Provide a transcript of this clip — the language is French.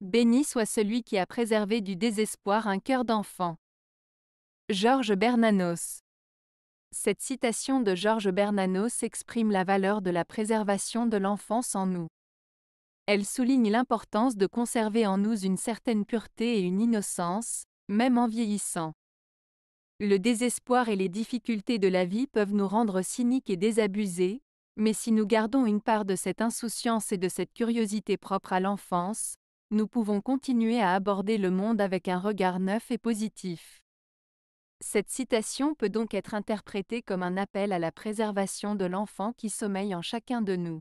Béni soit celui qui a préservé du désespoir un cœur d'enfant. Georges Bernanos. Cette citation de Georges Bernanos exprime la valeur de la préservation de l'enfance en nous. Elle souligne l'importance de conserver en nous une certaine pureté et une innocence, même en vieillissant. Le désespoir et les difficultés de la vie peuvent nous rendre cyniques et désabusés, mais si nous gardons une part de cette insouciance et de cette curiosité propre à l'enfance, nous pouvons continuer à aborder le monde avec un regard neuf et positif. Cette citation peut donc être interprétée comme un appel à la préservation de l'enfant qui sommeille en chacun de nous.